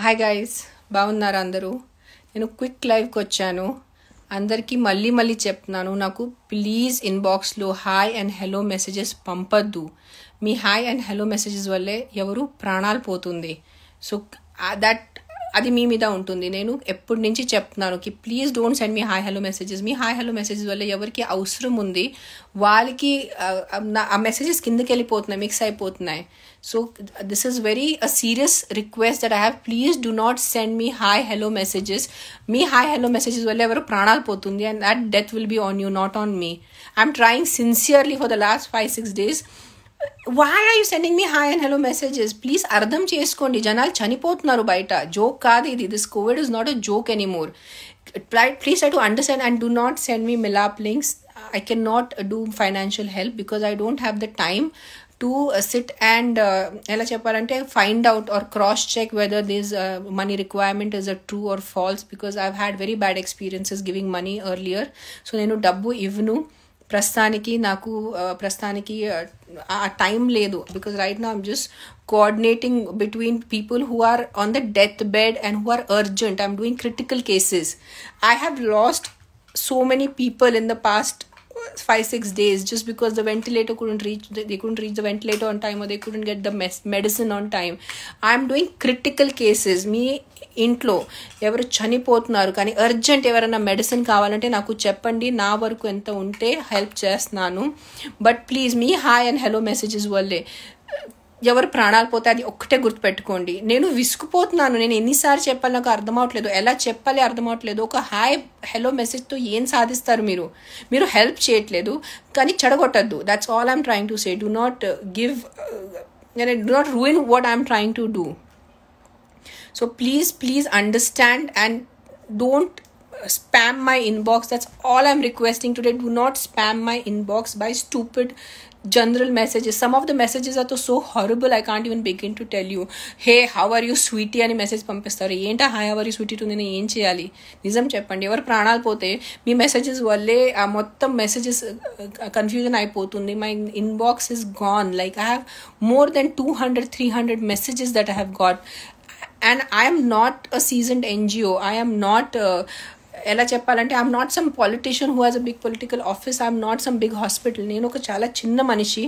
Hi guys బాగున్నారు అందరూ నేను క్విక్ లైవ్కి వచ్చాను అందరికీ మళ్ళీ మళ్ళీ చెప్తున్నాను నాకు ప్లీజ్ ఇన్బాక్స్లో హాయ్ అండ్ హెలో మెసేజెస్ పంపద్దు మీ హాయ్ అండ్ హెలో మెసేజెస్ వల్లే ఎవరు ప్రాణాలు పోతుంది సో దట్ అది మీ మీద ఉంటుంది నేను ఎప్పటి నుంచి చెప్తున్నాను కి please don't send me hi hello messages మీ హాయ్ హలో మెసేజెస్ వల్ల ఎవరికి అవసరం ఉంది వాళ్ళకి ఆ మెసేజెస్ కిందకి వెళ్ళిపోతున్నాయి మిక్స్ అయిపోతున్నాయి so this is very a serious request that I have please do not send me hi hello messages మీ హాయ్ హలో మెసేజెస్ వల్ల ఎవరు ప్రాణాలు పోతుంది and that death will be on you not on me I'm trying sincerely for the last five six days why are you sending me hi and hello messages please అర్థం చేసుకోండి జనాలు చనిపోతున్నారు బయట joke కాదు ఇది this covid is not a joke anymore please I to understand and do not send me Milaap links I cannot do financial help because I don't have the time to uh, sit and ఎలా చెప్పాలంటే find out or cross check whether this money requirement is a true or false because I had very bad experiences giving money earlier so నేను డబ్బు ఇవ్వను ప్రస్తుతానికి నాకు ప్రస్తుతానికి ఆ time లేదు బికాజ్ రైట్ నా I'm just coordinating between people who are on the death bed and who are urgent I'm doing critical cases I have lost so many people in the past five six days just because the ventilator couldn't reach they couldn't reach the ventilator on time or they couldn't get the medicine on time i'm doing critical cases me ఇంట్లో ఎవరు చనిపోతున్నారు కానీ urgent ఎవరైనా medicine కావాలంటే నాకు చెప్పండి నా వరకు ఎంత ఉంటే హెల్ప్ చేస్తున్నాను బట్ ప్లీజ్ మీ హాయ్ అండ్ హలో మెసేజెస్ వల్లే ఎవరు ప్రాణాలు పోతే అది ఒక్కటే గుర్తుపెట్టుకోండి నేను విసుకుపోతున్నాను నేను ఎన్నిసార్లు చెప్పాలి నాకు అర్థం అవట్లేదు ఎలా చెప్పాలి అర్థం అవట్లేదు ఒక హాయ్ హలో మెసేజ్తో ఏం సాధిస్తారు మీరు మీరు హెల్ప్ చేయట్లేదు కానీ చెడగొట్టద్దు that's all I'm trying to say do not give do not ruin what I'm trying to do So please, please understand and don't spam my inbox. That's all I'm requesting today. Do not spam my inbox by stupid general messages. Some of the messages are so horrible, I can't even begin to tell you. Hey, how are you, sweetie? Any message pump is sorry. Ain't a hi, how are you, sweetie? To the name, Ali. Nizam Chapandi, or Pranal pothe. me messages were lay, messages confusion. I potundi, my inbox is gone. Like, I have more than 200 300 messages that I have got. And I'm not a seasoned NGO I'm not ఎలా చెప్పాలంటే I'm not some politician who has a big political office I'm not some big hospital నేను ఒక చాలా చిన్న మనిషి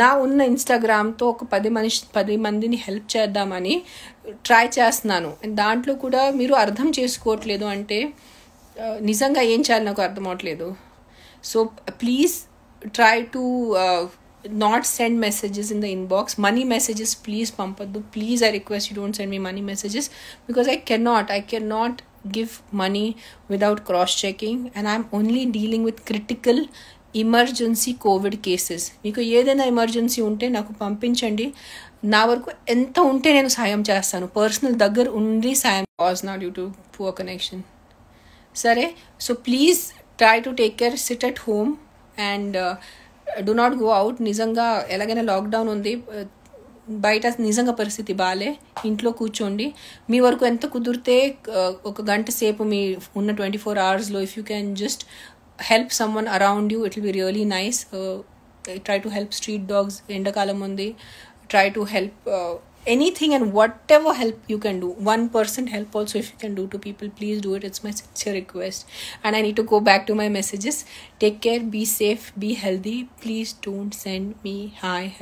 నా ఉన్న ఇన్స్టాగ్రామ్తో ఒక పది మనిషి పది మందిని హెల్ప్ చేద్దామని ట్రై చేస్తున్నాను దాంట్లో కూడా మీరు అర్థం చేసుకోవట్లేదు అంటే uh, నిజంగా ఏం చేయాలి నాకు అర్థం అవట్లేదు so please try to not send messages in the inbox money messages please pampadu please i request you don't send me money messages because i cannot i cannot give money without cross checking and i'm only dealing with critical emergency covid cases మీకు ఏదైనా emergency ఉంటే నాకు పంపించండి నా వరకు ఎంత ఉంటే నేను సాయం చేస్తాను పర్సనల్ దగ్గర ఉండి సాయం was not due to poor connection సరే so please try to take care sit at home and do not go out నిజంగా ఎలాగైనా లాక్డౌన్ ఉంది బయట నిజంగా పరిస్థితి బాలే ఇంట్లో కూర్చోండి మీ వరకు ఎంత కుదిరితే uh, ఒక గంట సేపు మీ ఉన్న ట్వంటీ ఫోర్ అవర్స్లో if you can just help someone around you it will be really nice try to help street dogs ఎండాకాలం ఉంది try to help anything and whatever help you can do one percent help also if you can do to people please do it it's my sincere request and i need to go back to my messages take care be safe be healthy please don't send me hi